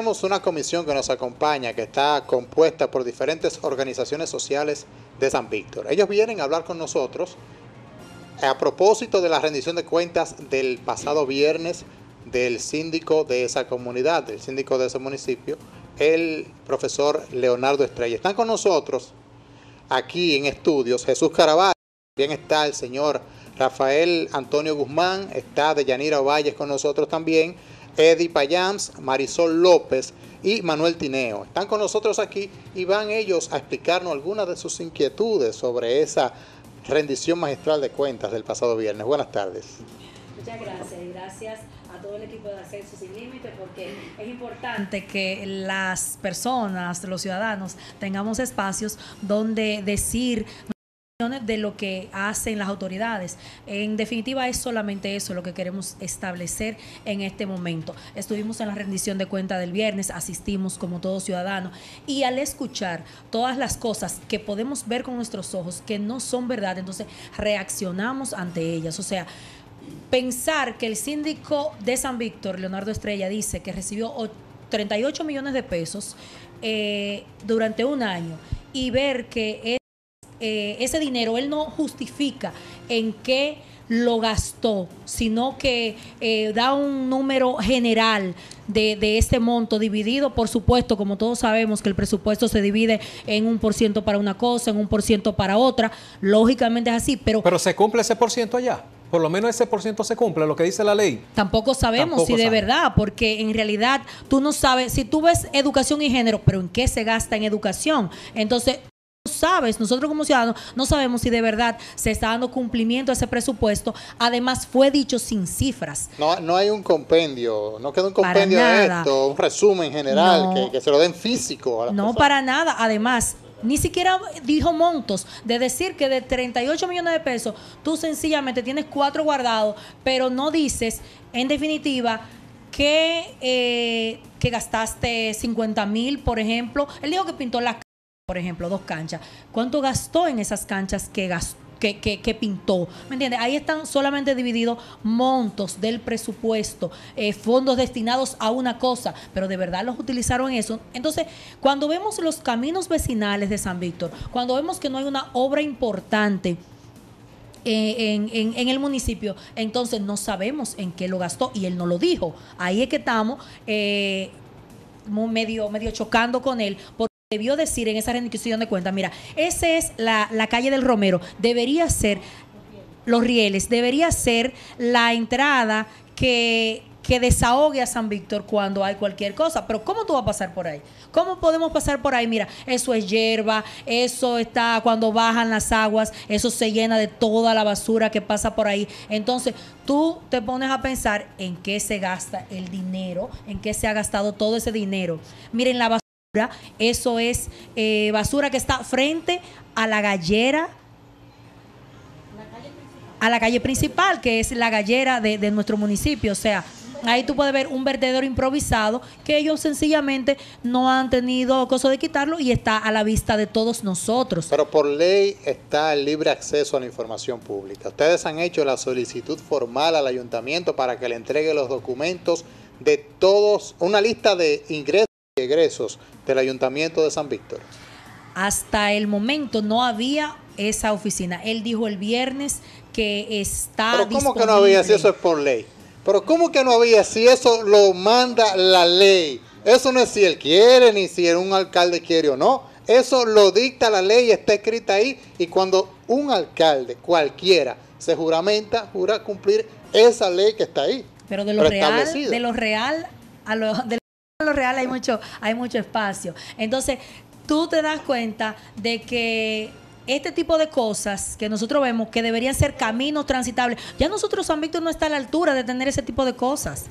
Tenemos una comisión que nos acompaña, que está compuesta por diferentes organizaciones sociales de San Víctor. Ellos vienen a hablar con nosotros a propósito de la rendición de cuentas del pasado viernes del síndico de esa comunidad, del síndico de ese municipio, el profesor Leonardo Estrella. Están con nosotros aquí en estudios Jesús Caraballo, Bien está el señor Rafael Antonio Guzmán, está Deyanira Valles con nosotros también Eddie Payams, Marisol López y Manuel Tineo. Están con nosotros aquí y van ellos a explicarnos algunas de sus inquietudes sobre esa rendición magistral de cuentas del pasado viernes. Buenas tardes. Muchas gracias y gracias a todo el equipo de Acceso Sin Límites porque es importante que las personas, los ciudadanos, tengamos espacios donde decir de lo que hacen las autoridades. En definitiva, es solamente eso lo que queremos establecer en este momento. Estuvimos en la rendición de cuenta del viernes, asistimos como todo ciudadano y al escuchar todas las cosas que podemos ver con nuestros ojos que no son verdad, entonces reaccionamos ante ellas. O sea, pensar que el síndico de San Víctor, Leonardo Estrella, dice que recibió 38 millones de pesos eh, durante un año y ver que... Es eh, ese dinero él no justifica en qué lo gastó, sino que eh, da un número general de, de, este monto dividido, por supuesto, como todos sabemos que el presupuesto se divide en un por ciento para una cosa, en un por ciento para otra, lógicamente es así, pero... Pero se cumple ese por ciento allá. Por lo menos ese por ciento se cumple, lo que dice la ley. Tampoco sabemos si de verdad, porque en realidad tú no sabes, si tú ves educación y género, pero ¿en qué se gasta en educación? Entonces sabes, nosotros como ciudadanos no sabemos si de verdad se está dando cumplimiento a ese presupuesto. Además, fue dicho sin cifras. No, hay un compendio, no queda un compendio de esto, un resumen general, que, se lo den físico. A no, para nada. Además, ni siquiera dijo montos, de decir que de 38 millones de pesos, tú sencillamente tienes cuatro guardados, pero no dices, en definitiva, que, eh, que gastaste 50 mil, por ejemplo. Él dijo que pintó las por ejemplo, dos canchas, ¿cuánto gastó en esas canchas que Que, pintó. ¿Me entiendes? Ahí están solamente divididos montos del presupuesto, eh, fondos destinados a una cosa, pero de verdad los utilizaron eso. Entonces, cuando vemos los caminos vecinales de San Víctor, cuando vemos que no hay una obra importante, eh, en, en, el municipio, entonces no sabemos en qué lo gastó y él no lo dijo. Ahí es que estamos eh, medio, medio chocando con él debió decir en esa rendición de cuentas, mira, esa es la, calle del Romero, debería ser los rieles, debería ser la entrada que, que desahogue a San Víctor cuando hay cualquier cosa. Pero ¿cómo tú vas a pasar por ahí? ¿Cómo podemos pasar por ahí? Mira, eso es hierba, eso está cuando bajan las aguas, eso se llena de toda la basura que pasa por ahí. Entonces, tú te pones a pensar en qué se gasta el dinero, en qué se ha gastado todo ese dinero. Miren, la basura eso es eh, basura que está frente a la gallera, a la calle principal, que es la gallera de, de nuestro municipio. O sea, ahí tú puedes ver un vertedero improvisado que ellos sencillamente no han tenido cosa de quitarlo y está a la vista de todos nosotros. Pero por ley está el libre acceso a la información pública. Ustedes han hecho la solicitud formal al ayuntamiento para que le entregue los documentos de todos, una lista de ingresos egresos del Ayuntamiento de San Víctor? Hasta el momento no había esa oficina. Él dijo el viernes que está. Pero ¿cómo que no había si eso es por ley? Pero ¿cómo que no había si eso lo manda la ley? Eso no es si él quiere ni si un alcalde quiere o no. Eso lo dicta la ley, está escrita ahí. Y cuando un alcalde cualquiera se juramenta, jura cumplir esa ley que está ahí. Pero de lo real, de lo real a lo, lo real hay mucho, hay mucho espacio. Entonces, tú te das cuenta de que este tipo de cosas que nosotros vemos que deberían ser caminos transitables, ya nosotros San Víctor no está a la altura de tener ese tipo de cosas.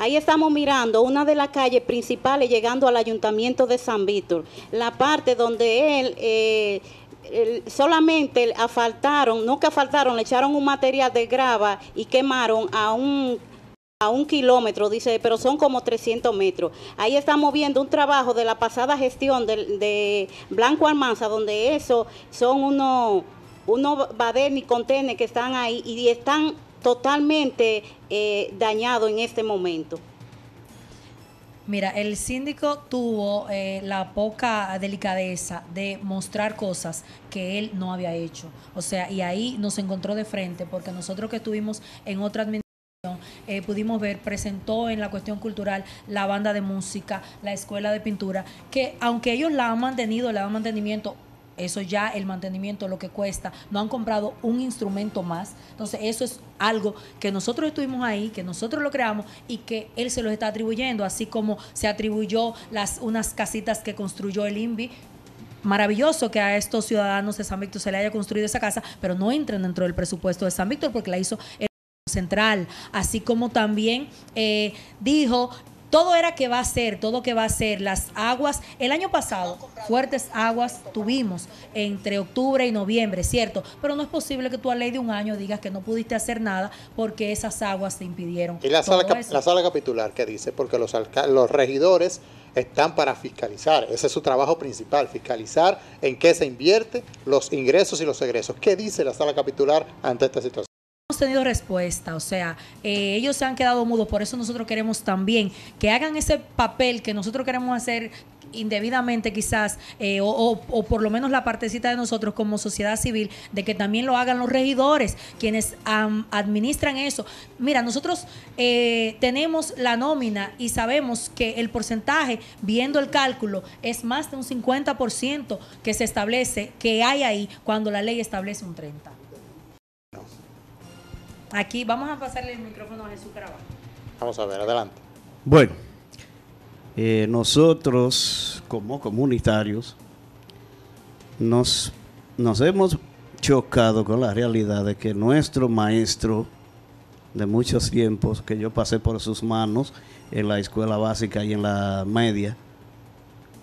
Ahí estamos mirando una de las calles principales llegando al ayuntamiento de San Víctor, la parte donde él... Eh, solamente asfaltaron, nunca asfaltaron, le echaron un material de grava y quemaron a un a un kilómetro, dice, pero son como 300 metros. Ahí estamos viendo un trabajo de la pasada gestión de, Blanco Almanza, donde eso son unos uno badenes y contenes que están ahí y están totalmente eh, dañados en este momento. Mira, el síndico tuvo eh, la poca delicadeza de mostrar cosas que él no había hecho. O sea, y ahí nos encontró de frente, porque nosotros que estuvimos en otra administración, eh, pudimos ver, presentó en la cuestión cultural la banda de música, la escuela de pintura, que aunque ellos la han mantenido, la han mantenimiento, eso ya el mantenimiento, lo que cuesta, no han comprado un instrumento más. Entonces, eso es algo que nosotros estuvimos ahí, que nosotros lo creamos y que él se los está atribuyendo, así como se atribuyó las unas casitas que construyó el INVI maravilloso que a estos ciudadanos de San Víctor se le haya construido esa casa, pero no entren dentro del presupuesto de San Víctor porque la hizo el central, así como también eh, dijo todo era que va a ser, todo que va a ser, las aguas, el año pasado fuertes aguas tuvimos entre octubre y noviembre, ¿cierto? Pero no es posible que tú a ley de un año digas que no pudiste hacer nada porque esas aguas te impidieron. Y la, sala, capitular, ¿qué dice? Porque los, los regidores están para fiscalizar, ese es su trabajo principal, fiscalizar en qué se invierte los ingresos y los egresos. ¿Qué dice la sala capitular ante esta situación? hemos tenido respuesta, o sea, eh, ellos se han quedado mudos, por eso nosotros queremos también que hagan ese papel que nosotros queremos hacer indebidamente quizás, eh, o, por lo menos la partecita de nosotros como sociedad civil, de que también lo hagan los regidores, quienes administran eso. Mira, nosotros eh, tenemos la nómina y sabemos que el porcentaje, viendo el cálculo, es más de un 50% que se establece, que hay ahí cuando la ley establece un 30%. Aquí vamos a pasarle el micrófono a Jesús Carabajo Vamos a ver, adelante. Bueno, eh, nosotros como comunitarios nos, nos hemos chocado con la realidad de que nuestro maestro de muchos tiempos, que yo pasé por sus manos en la escuela básica y en la media,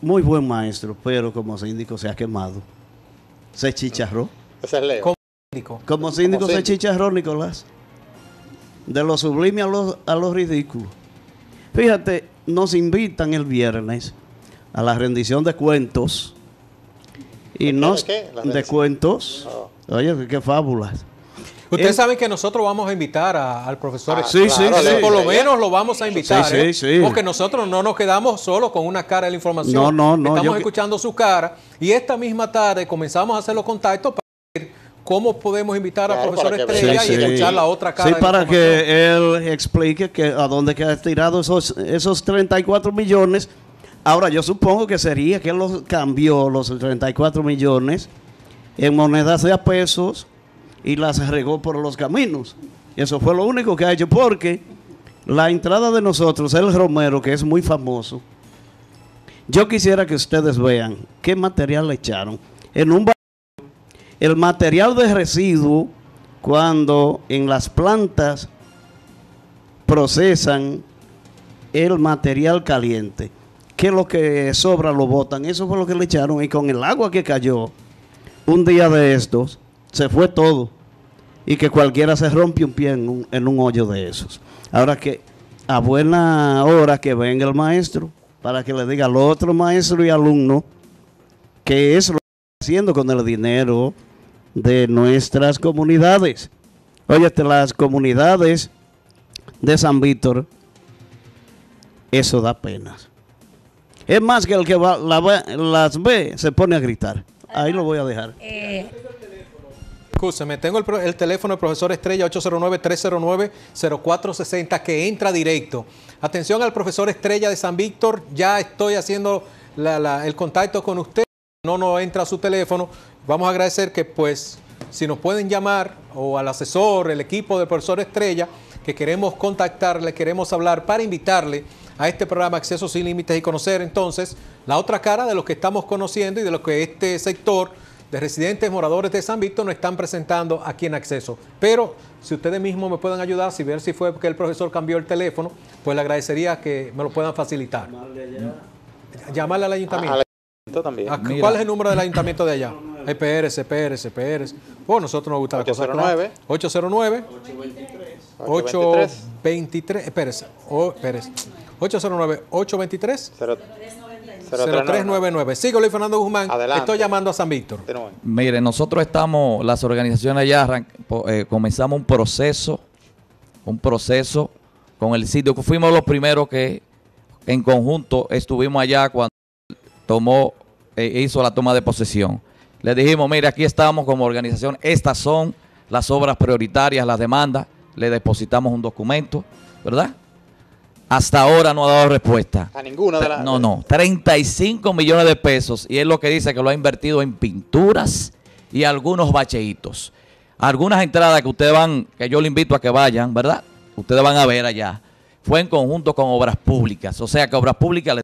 muy buen maestro, pero como síndico se ha quemado, se chicharró. Esa es Como síndico, como síndico, como síndico se chicharró, Nicolás de lo sublime a lo, a lo ridículo. Fíjate, nos invitan el viernes a la rendición de cuentos. Y nos, ¿De, cuentos. Oh. Oye, qué fábulas. Ustedes eh, saben que nosotros vamos a invitar al profesor. Ah, sí, sí, sí, Por lo menos lo vamos a invitar. Sí, ¿eh? sí, Porque nosotros no nos quedamos solo con una cara de la información. No, no, no. Estamos escuchando su cara. Y esta misma tarde comenzamos a hacer los contactos. ¿Cómo podemos invitar a profesor Estrella y escuchar la otra cara? Sí, para que él explique a dónde queda tirado esos, esos 34 millones. Ahora, yo supongo que sería que él los cambió los 34 millones en monedas de pesos y las regó por los caminos. Eso fue lo único que ha hecho porque la entrada de nosotros, el Romero, que es muy famoso, yo quisiera que ustedes vean qué material le echaron. En un el material de residuo cuando en las plantas procesan el material caliente, que lo que sobra lo botan, eso fue lo que le echaron y con el agua que cayó un día de estos se fue todo y que cualquiera se rompe un pie en un, hoyo de esos. Ahora que a buena hora que venga el maestro para que le diga al otro maestro y alumno que es lo que está haciendo con el dinero de nuestras comunidades. Oye, las comunidades de San Víctor, eso da penas. Es más que el que la, las ve se pone a gritar. Ahí lo voy a dejar. Eh. tengo el, teléfono del profesor Estrella 809-309-0460 que entra directo. Atención al profesor Estrella de San Víctor, ya estoy haciendo el contacto con usted. No, no entra su teléfono vamos a agradecer que pues si nos pueden llamar o al asesor, el equipo del profesor Estrella, que queremos contactarle, queremos hablar para invitarle a este programa Acceso sin Límites y conocer entonces la otra cara de lo que estamos conociendo y de lo que este sector de residentes moradores de San Víctor nos están presentando aquí en Acceso. Pero si ustedes mismos me pueden ayudar, si ver si fue que el profesor cambió el teléfono, pues le agradecería que me lo puedan facilitar. Llamarle al ayuntamiento. Ah, ¿Cuál es el número del ayuntamiento de allá? EPRS, EPRS, EPRS Bueno, nosotros nos gusta la cosa 809. 823. 823. Espérese. 809. 823. 0399. Sigo Luis Fernando Guzmán. Estoy llamando a San Víctor. Mire, nosotros estamos, las organizaciones allá eh, comenzamos un proceso, un proceso con el sitio. Fuimos los primeros que en conjunto estuvimos allá cuando tomó, eh, hizo la toma de posesión. Les dijimos, mire, aquí estamos como organización, estas son las obras prioritarias, las demandas, le depositamos un documento, ¿verdad? Hasta ahora no ha dado respuesta. A ninguna de las... No, no, 35 millones de pesos y es lo que dice que lo ha invertido en pinturas y algunos bacheitos. Algunas entradas que ustedes van, que yo le invito a que vayan, ¿verdad? Ustedes van a ver allá. Fue en conjunto con obras públicas, o sea que obras públicas le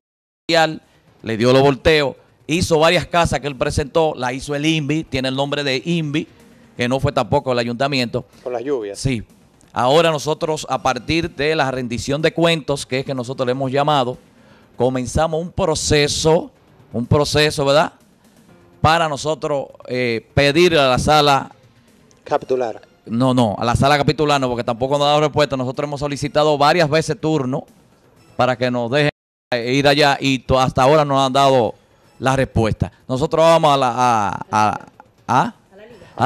dio le dio los volteos hizo varias casas que él presentó, la hizo el INVI, tiene el nombre de INVI, que no fue tampoco el ayuntamiento. Con las lluvias. Sí. Ahora nosotros, a partir de la rendición de cuentos, que es que nosotros le hemos llamado, comenzamos un proceso, un proceso, ¿verdad? Para nosotros eh, pedir a la sala... Capitular. No, no, a la sala capitular no, porque tampoco nos ha dado respuesta. Nosotros hemos solicitado varias veces turno para que nos dejen ir allá y hasta ahora nos han dado la respuesta. Nosotros vamos a la, a, ¿ah?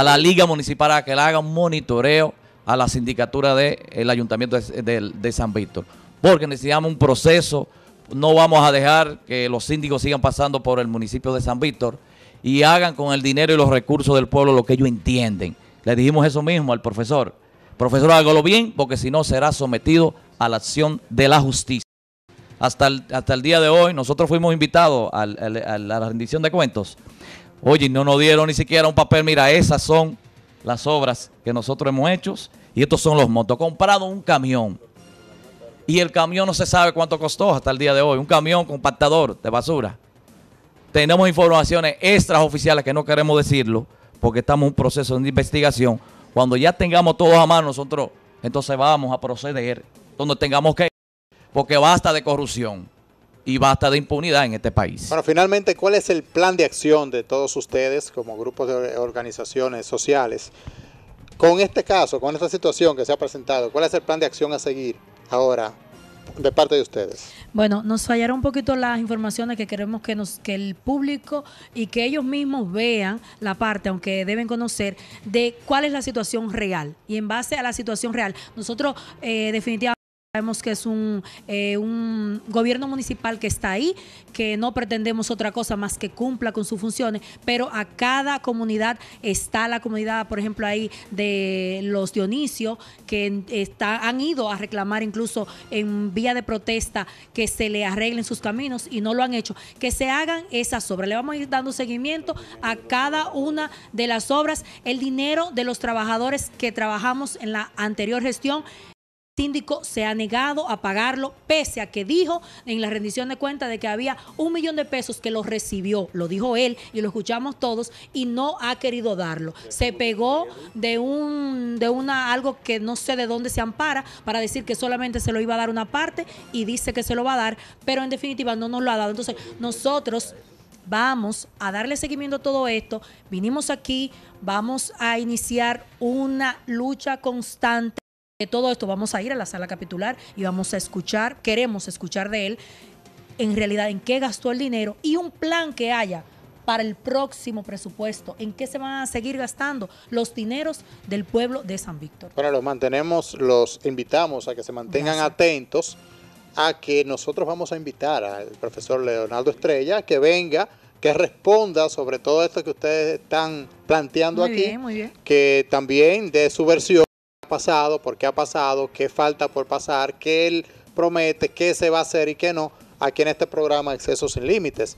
la Liga Municipal a que le haga un monitoreo a la sindicatura del Ayuntamiento de San Víctor, porque necesitamos un proceso, no vamos a dejar que los síndicos sigan pasando por el municipio de San Víctor y hagan con el dinero y los recursos del pueblo lo que ellos entienden. Le dijimos eso mismo al profesor. Profesor, hágalo bien, porque si no será sometido a la acción de la justicia hasta el, día de hoy, nosotros fuimos invitados a la rendición de cuentos. Oye, no nos dieron ni siquiera un papel. Mira, esas son las obras que nosotros hemos hecho y estos son los montos. Comprado un camión y el camión no se sabe cuánto costó hasta el día de hoy. Un camión compactador de basura. Tenemos informaciones extras oficiales que no queremos decirlo porque estamos en un proceso de investigación. Cuando ya tengamos todos a mano, nosotros entonces vamos a proceder donde tengamos que porque basta de corrupción y basta de impunidad en este país. Bueno, finalmente, ¿cuál es el plan de acción de todos ustedes como grupos de organizaciones sociales con este caso, con esta situación que se ha presentado? ¿Cuál es el plan de acción a seguir ahora de parte de ustedes. Bueno, nos fallaron un poquito las informaciones que queremos que el público y que ellos mismos vean la parte, aunque deben conocer, de cuál es la situación real. Y en base a la situación real, nosotros eh, definitivamente... Sabemos que es eh, un, gobierno municipal que está ahí, que no pretendemos otra cosa más que cumpla con sus funciones, pero a cada comunidad está la comunidad, por ejemplo, ahí de los Dionisio, que está, han ido a reclamar incluso en vía de protesta que se le arreglen sus caminos y no lo han hecho. Que se hagan esas obras. Le vamos a ir dando seguimiento a cada una de las obras. El dinero de los trabajadores que trabajamos en la anterior gestión síndico se ha negado a pagarlo, pese a que dijo en la rendición de cuenta de que había un millón de pesos que lo recibió, lo dijo él y lo escuchamos todos, y no ha querido darlo. Se pegó de un de una algo que no sé de dónde se ampara para decir que solamente se lo iba a dar una parte y dice que se lo va a dar, pero en definitiva no nos lo ha dado. Entonces, nosotros vamos a darle seguimiento a todo esto. Vinimos aquí, vamos a iniciar una lucha constante. De todo esto vamos a ir a la sala capitular y vamos a escuchar, queremos escuchar de él en realidad en qué gastó el dinero y un plan que haya para el próximo presupuesto, en qué se van a seguir gastando los dineros del pueblo de San Víctor. Bueno, los mantenemos, los invitamos a que se mantengan atentos a que nosotros vamos a invitar al profesor Leonardo Estrella que venga que responda sobre todo esto que ustedes están planteando aquí, muy bien. que también de su versión pasado, por qué ha pasado, qué falta por pasar, qué él promete, qué se va a hacer y qué no, aquí en este programa exceso sin Límites.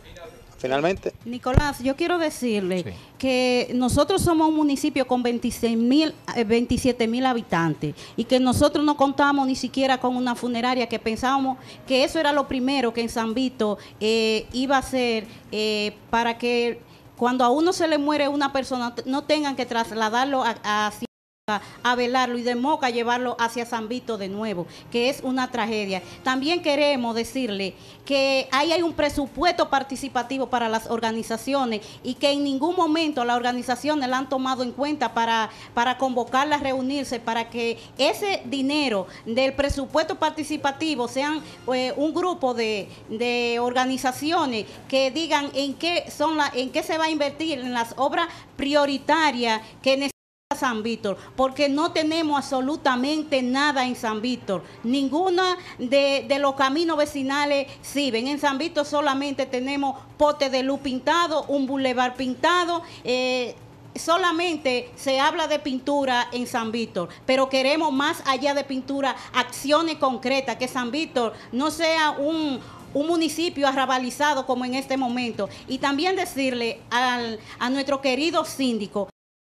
Finalmente. Nicolás, yo quiero decirle que nosotros somos un municipio con 26 mil, 27 eh, mil habitantes y que nosotros no contamos ni siquiera con una funeraria que pensábamos que eso era lo primero que en San Vito eh, iba a ser eh, para que cuando a uno se le muere una persona no tengan que trasladarlo a, a a velarlo y de Moca llevarlo hacia San Vito de nuevo, que es una tragedia. También queremos decirle que ahí hay un presupuesto participativo para las organizaciones y que en ningún momento las organizaciones la han tomado en cuenta para, para convocarlas a reunirse, para que ese dinero del presupuesto participativo sean eh, un grupo de, organizaciones que digan en qué, son en qué se va a invertir en las obras prioritarias que necesitan San Víctor, porque no tenemos absolutamente nada en San Víctor. Ninguna de, los caminos vecinales sirven. En San Víctor solamente tenemos pote de luz pintado, un bulevar pintado. Eh, solamente se habla de pintura en San Víctor, pero queremos más allá de pintura, acciones concretas, que San Víctor no sea un, municipio arrabalizado como en este momento. Y también decirle a nuestro querido síndico.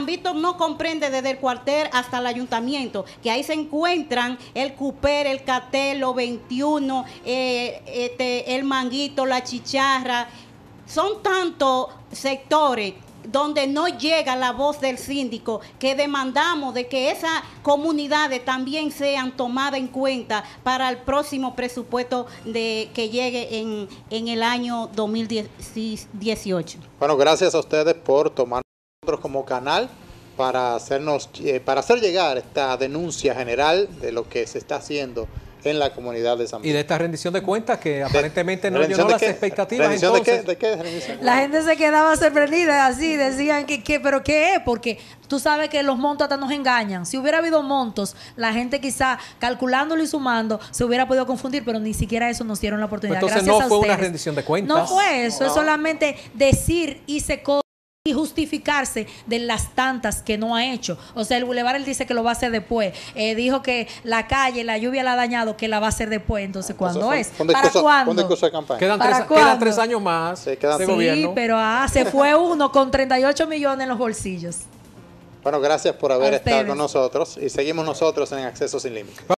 Víctor no comprende desde el cuartel hasta el ayuntamiento, que ahí se encuentran el Cuper, el Catelo 21, eh, este, el Manguito, la Chicharra. Son tantos sectores donde no llega la voz del síndico, que demandamos de que esas comunidades también sean tomadas en cuenta para el próximo presupuesto de, que llegue en, en el año 2018. Bueno, gracias a ustedes por tomar como canal para hacernos eh, para hacer llegar esta denuncia general de lo que se está haciendo en la comunidad de San Y de esta rendición de cuentas que aparentemente no llenó las expectativas. La gente se quedaba sorprendida, así decían que, pero qué es, porque tú sabes que los montos hasta nos engañan. Si hubiera habido montos, la gente quizá calculándolo y sumando se hubiera podido confundir, pero ni siquiera eso nos dieron la oportunidad. Pues entonces no fue una rendición de cuentas. No fue eso, es solamente decir hice cosas y justificarse de las tantas que no ha hecho. O sea, el bulevar él dice que lo va a hacer después. Eh, dijo que la calle, la lluvia la ha dañado, que la va a hacer después. Entonces, ¿cuándo es? ¿Para cuándo? Cosa de campaña? Quedan, tres, quedan, años más. Sí, quedan sí pero ah, se fue uno con 38 millones en los bolsillos. Bueno, gracias por haber estado con nosotros y seguimos nosotros en Acceso Sin Límites.